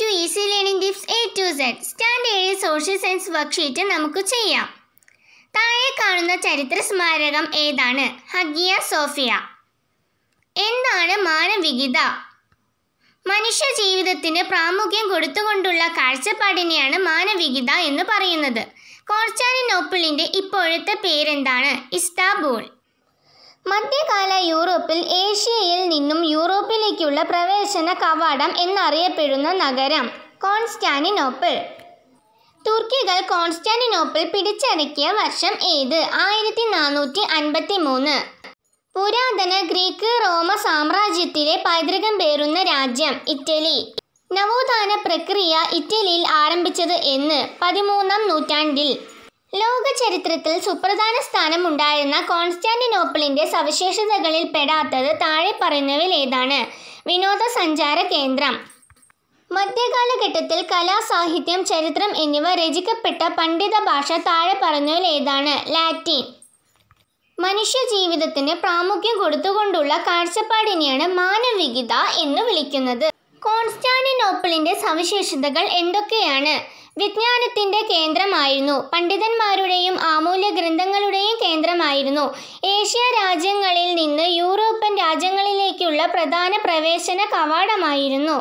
to easy learning tips A to Z standard ഏഴ് social science worksheet നമുക്ക് ചെയ്യാം താഴെ കാണുന്ന ചരിത്ര സ്മാരകം ഏതാണ് ഹഗിയ സോഫിയ എന്താണ് മാനവികിത മനുഷ്യ ജീവിതത്തിന് പ്രാമുഖ്യം കൊടുത്തുകൊണ്ടുള്ള കാഴ്ചപ്പാടിനെയാണ് മാനവികിത എന്ന് പറയുന്നത് കോൺസ്റ്റാന്റിനോപ്പിളിൻ്റെ ഇപ്പോഴത്തെ പേരെന്താണ് ഇസ്താബൂൾ മധ്യകാല യൂറോപ്പിൽ ഏഷ്യയിൽ നിന്നും യൂറോപ്പിലേക്കുള്ള പ്രവേശന കവാടം എന്നറിയപ്പെടുന്ന നഗരം കോൺസ്റ്റാന്റിനോപ്പിൾ തുർക്കികൾ കോൺസ്റ്റാന്റിനോപ്പിൾ പിടിച്ചടക്കിയ വർഷം ഏത് ആയിരത്തി നാനൂറ്റി അൻപത്തി മൂന്ന് പുരാതന ഗ്രീക്ക് റോമ സാമ്രാജ്യത്തിലെ പൈതൃകം പേറുന്ന രാജ്യം ഇറ്റലി നവോത്ഥാന പ്രക്രിയ ഇറ്റലിയിൽ ആരംഭിച്ചത് എന്ന് പതിമൂന്നാം നൂറ്റാണ്ടിൽ ലോക ചരിത്രത്തിൽ സുപ്രധാന സ്ഥാനമുണ്ടായിരുന്ന കോൺസ്റ്റാന്റിനോപ്പിളിൻ്റെ സവിശേഷതകളിൽ പെടാത്തത് താഴെ പറയുന്നവയിൽ ഏതാണ് വിനോദസഞ്ചാര കേന്ദ്രം മധ്യകാലഘട്ടത്തിൽ കലാ സാഹിത്യം ചരിത്രം എന്നിവ രചിക്കപ്പെട്ട പണ്ഡിത ഭാഷ താഴെ പറഞ്ഞതിൽ ഏതാണ് ലാറ്റിൻ മനുഷ്യ ജീവിതത്തിന് പ്രാമുഖ്യം കൊടുത്തുകൊണ്ടുള്ള കാഴ്ചപ്പാടിനെയാണ് മാനവികത എന്ന് വിളിക്കുന്നത് കോൺസ്റ്റാന്റിനോപ്പിളിന്റെ സവിശേഷതകൾ എന്തൊക്കെയാണ് വിജ്ഞാനത്തിന്റെ കേന്ദ്രമായിരുന്നു പണ്ഡിതന്മാരുടെയും ആമൂല്യ ഗ്രന്ഥങ്ങളുടെയും കേന്ദ്രമായിരുന്നു ഏഷ്യ രാജ്യങ്ങളിൽ നിന്ന് യൂറോപ്യൻ രാജ്യങ്ങളിലേക്കുള്ള പ്രധാന പ്രവേശന കവാടമായിരുന്നു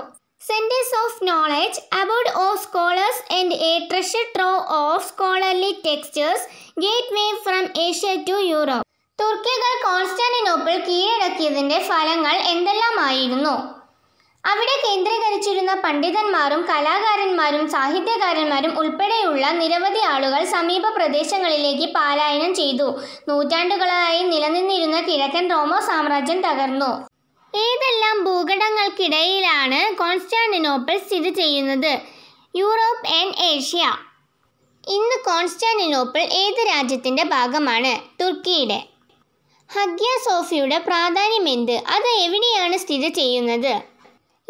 centres of knowledge abode of scholars and a treasure trove of scholarly texts gateway from Asia to Europe തുർക്കികൾ കോൺസ്റ്റാന്റിനോപ്പിൾ കീഴടക്കിയതിൻ്റെ ഫലങ്ങൾ എന്തെല്ലാമായിരുന്നു അവിടെ കേന്ദ്രീകരിച്ചിരുന്ന പണ്ഡിതന്മാരും കലാകാരന്മാരും സാഹിത്യകാരന്മാരും ഉൾപ്പെടെയുള്ള നിരവധി ആളുകൾ സമീപ പ്രദേശങ്ങളിലേക്ക് പാലായനം ചെയ്തു നൂറ്റാണ്ടുകളായി നിലനിന്നിരുന്ന കിഴക്കൻ റോമ സാമ്രാജ്യം തകർന്നു ഏതെല്ലാം ഭൂഘടങ്ങൾക്കിടയിലാണ് കോൺസ്റ്റാന്റിനോപ്പിൾ സ്ഥിതി ചെയ്യുന്നത് യൂറോപ്പ് ആൻഡ് ഏഷ്യ ഇന്ന് കോൺസ്റ്റാന്റിനോപ്പിൾ ഏത് രാജ്യത്തിൻ്റെ ഭാഗമാണ് തുർക്കിയുടെ ഹഗ്യ സോഫിയുടെ പ്രാധാന്യം എന്ത് അത് എവിടെയാണ് സ്ഥിതി ചെയ്യുന്നത്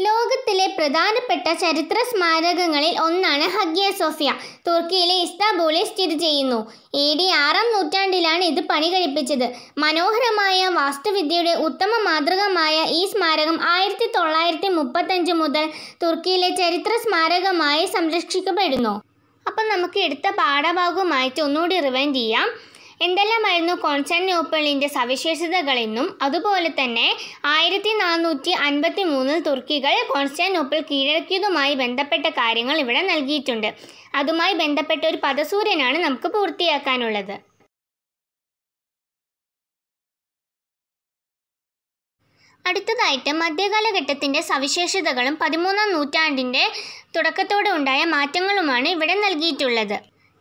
ലോകത്തിലെ പ്രധാനപ്പെട്ട ചരിത്ര സ്മാരകങ്ങളിൽ ഒന്നാണ് ഹഗിയ സോഫിയ തുർക്കിയിലെ ഇസ്താംബൂളിൽ സ്ഥിതി ചെയ്യുന്നു എ ഡി ആറാം നൂറ്റാണ്ടിലാണ് ഇത് പണി കഴിപ്പിച്ചത് മനോഹരമായ വാസ്തുവിദ്യയുടെ ഉത്തമ മാതൃകമായ ഈ സ്മാരകം ആയിരത്തി തൊള്ളായിരത്തി മുപ്പത്തഞ്ച് മുതൽ തുർക്കിയിലെ ചരിത്ര സ്മാരകമായി സംരക്ഷിക്കപ്പെടുന്നു അപ്പം നമുക്ക് എടുത്ത പാഠഭാഗവുമായിട്ട് ഒന്നുകൂടി റിവൈൻഡ് ചെയ്യാം എന്തെല്ലാമായിരുന്നു കോൺസ്റ്റാന്റിനോപ്പിളിൻ്റെ സവിശേഷതകളെന്നും അതുപോലെ തന്നെ ആയിരത്തി നാനൂറ്റി അൻപത്തി മൂന്നിൽ തുർക്കികൾ കോൺസ്റ്റാന്റിനോപ്പിൾ കീഴടക്കിയതുമായി ബന്ധപ്പെട്ട കാര്യങ്ങൾ ഇവിടെ നൽകിയിട്ടുണ്ട് അതുമായി ബന്ധപ്പെട്ട ഒരു പദസൂര്യനാണ് നമുക്ക് പൂർത്തിയാക്കാനുള്ളത് അടുത്തതായിട്ട് മധ്യകാലഘട്ടത്തിൻ്റെ സവിശേഷതകളും പതിമൂന്നാം നൂറ്റാണ്ടിൻ്റെ തുടക്കത്തോടെ ഉണ്ടായ മാറ്റങ്ങളുമാണ് ഇവിടെ നൽകിയിട്ടുള്ളത്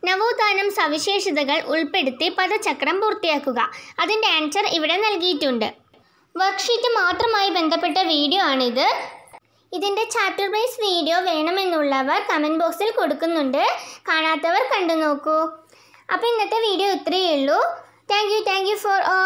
നവോത്ഥാനം സവിശേഷതകൾ ഉൾപ്പെടുത്തി പദചക്രം പൂർത്തിയാക്കുക അതിൻ്റെ ആൻസർ ഇവിടെ നൽകിയിട്ടുണ്ട് വർക്ക്ഷീറ്റ് മാത്രമായി ബന്ധപ്പെട്ട വീഡിയോ ആണിത് ഇതിൻ്റെ ചാപ്റ്റർ വൈസ് വീഡിയോ വേണമെന്നുള്ളവർ കമൻറ്റ് ബോക്സിൽ കൊടുക്കുന്നുണ്ട് കാണാത്തവർ കണ്ടു നോക്കൂ അപ്പോൾ ഇന്നത്തെ വീഡിയോ ഇത്രയേ ഉള്ളൂ thank you thank you for all